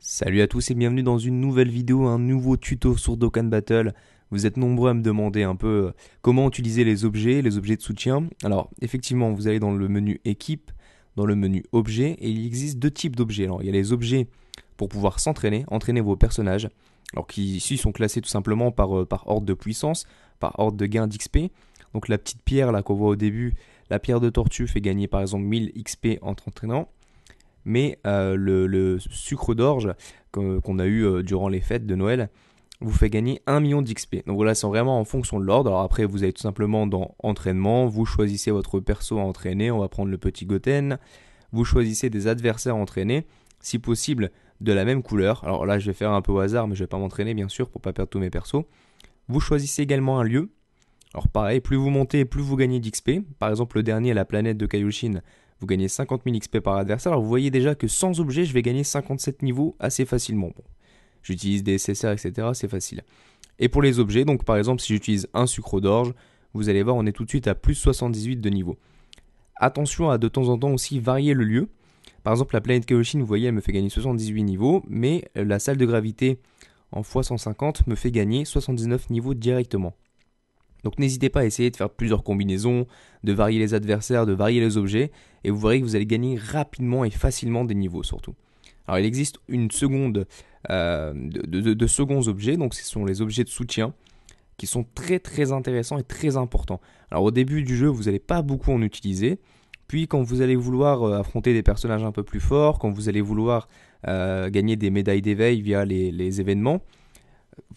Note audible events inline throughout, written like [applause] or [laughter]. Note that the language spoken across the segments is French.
Salut à tous et bienvenue dans une nouvelle vidéo, un nouveau tuto sur Dokkan Battle. Vous êtes nombreux à me demander un peu euh, comment utiliser les objets, les objets de soutien. Alors effectivement, vous allez dans le menu équipe, dans le menu objet, et il existe deux types d'objets. Alors il y a les objets pour pouvoir s'entraîner, entraîner vos personnages, alors qui ici sont classés tout simplement par, euh, par ordre de puissance, par ordre de gain d'XP. Donc la petite pierre là qu'on voit au début, la pierre de tortue fait gagner par exemple 1000 XP en t'entraînant mais euh, le, sucre d'orge qu'on a eu euh, durant les fêtes de Noël vous fait gagner 1 million d'XP. Donc voilà, c'est vraiment en fonction de l'ordre. Alors après, vous allez tout simplement dans entraînement, vous choisissez votre perso à entraîner, on va prendre le petit Goten, vous choisissez des adversaires à entraîner, si possible de la même couleur. Alors là, je vais faire un peu au hasard, mais je vais pas m'entraîner bien sûr pour pas perdre tous mes persos. Vous choisissez également un lieu. Alors pareil, plus vous montez, plus vous gagnez d'XP. Par exemple, le dernier, la planète de Kaioshin, vous gagnez 50 000 XP par adversaire. Alors vous voyez déjà que sans objet, je vais gagner 57 niveaux assez facilement. j'utilise des SSR, etc. C'est facile. Et pour les objets, donc par exemple, si j'utilise un sucre d'orge, vous allez voir, on est tout de suite à plus 78 de niveau. Attention à de temps en temps aussi varier le lieu. Par exemple, la planète Kaoshin, vous voyez, elle me fait gagner 78 niveaux, mais la salle de gravité en x150 me fait gagner 79 niveaux directement. Donc n'hésitez pas à essayer de faire plusieurs combinaisons, de varier les adversaires, de varier les objets, et vous verrez que vous allez gagner rapidement et facilement des niveaux surtout. Alors il existe une seconde euh, de, seconds objets, donc ce sont les objets de soutien qui sont très très intéressants et très importants. Alors au début du jeu, vous n'allez pas beaucoup en utiliser. Puis quand vous allez vouloir euh, affronter des personnages un peu plus forts, quand vous allez vouloir euh, gagner des médailles d'éveil via les événements,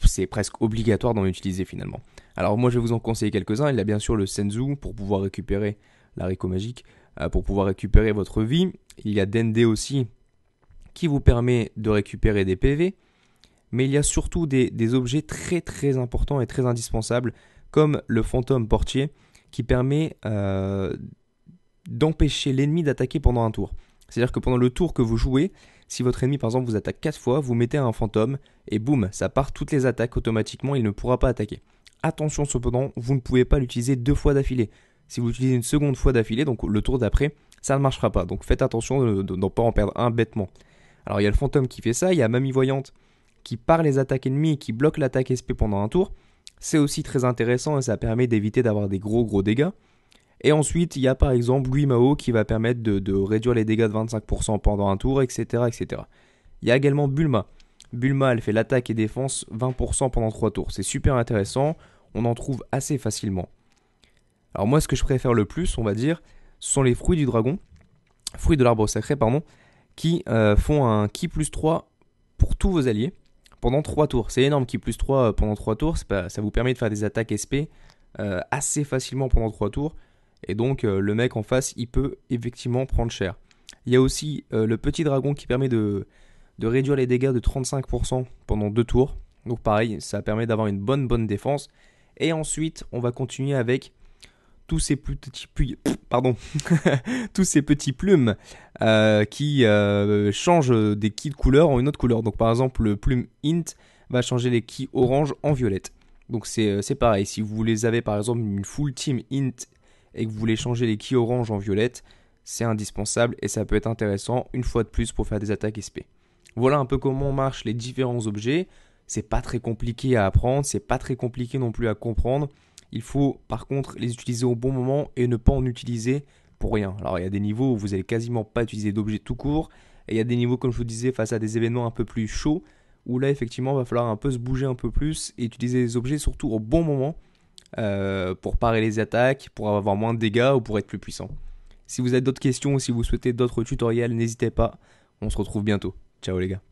c'est presque obligatoire d'en utiliser finalement. Alors moi je vais vous en conseiller quelques-uns. Il y a bien sûr le Senzu pour pouvoir récupérer l'arico magique, euh, pour pouvoir récupérer votre vie. Il y a Dende aussi qui vous permet de récupérer des PV. Mais il y a surtout des, objets très très importants et très indispensables comme le fantôme portier qui permet euh, d'empêcher l'ennemi d'attaquer pendant un tour. C'est-à-dire que pendant le tour que vous jouez, si votre ennemi par exemple vous attaque 4 fois, vous mettez un fantôme et boum, ça part toutes les attaques automatiquement, il ne pourra pas attaquer. Attention cependant, vous ne pouvez pas l'utiliser deux fois d'affilée. Si vous l'utilisez une seconde fois d'affilée, donc le tour d'après, ça ne marchera pas. Donc faites attention de, ne pas en perdre un bêtement. Alors il y a le fantôme qui fait ça, il y a Mamie Voyante qui part les attaques ennemies et qui bloque l'attaque SP pendant un tour. C'est aussi très intéressant et ça permet d'éviter d'avoir des gros gros dégâts. Et ensuite, il y a par exemple l'Ui Mao qui va permettre de, réduire les dégâts de 25% pendant un tour, etc., etc. Il y a également Bulma Bulma, elle fait l'attaque et défense 20% pendant 3 tours. C'est super intéressant, on en trouve assez facilement. Alors moi, ce que je préfère le plus, on va dire, sont les fruits du dragon, fruits de l'arbre sacré, pardon, qui euh, font un ki plus 3 pour tous vos alliés pendant 3 tours. C'est énorme, ki plus 3 euh, pendant 3 tours, ça vous permet de faire des attaques SP euh, assez facilement pendant 3 tours. Et donc le mec en face, il peut effectivement prendre cher. Il y a aussi le petit dragon qui permet de, de réduire les dégâts de 35% pendant deux tours. Donc pareil, ça permet d'avoir une bonne bonne défense. Et ensuite, on va continuer avec tous ces petits plumes, [coughs] pardon, [laughs] tous ces petits plumes euh, qui euh, changent des keys de couleur en une autre couleur. Donc par exemple, le plume int va changer les keys orange en violette. Donc euh, c'est pareil, si vous les avez par exemple une full team int et que vous voulez changer les keys orange en violette, c'est indispensable et ça peut être intéressant une fois de plus pour faire des attaques SP. Voilà un peu comment marchent les différents objets. C'est pas très compliqué à apprendre, c'est pas très compliqué non plus à comprendre. Il faut par contre les utiliser au bon moment et ne pas en utiliser pour rien. Alors il y a des niveaux où vous allez quasiment pas utiliser d'objets tout court, et il y a des niveaux comme je vous disais face à des événements un peu plus chauds, où là effectivement il va falloir un peu se bouger un peu plus et utiliser les objets surtout au bon moment euh, pour parer les attaques, pour avoir moins de dégâts ou pour être plus puissant. Si vous avez d'autres questions ou si vous souhaitez d'autres tutoriels, n'hésitez pas. On se retrouve bientôt. Ciao les gars.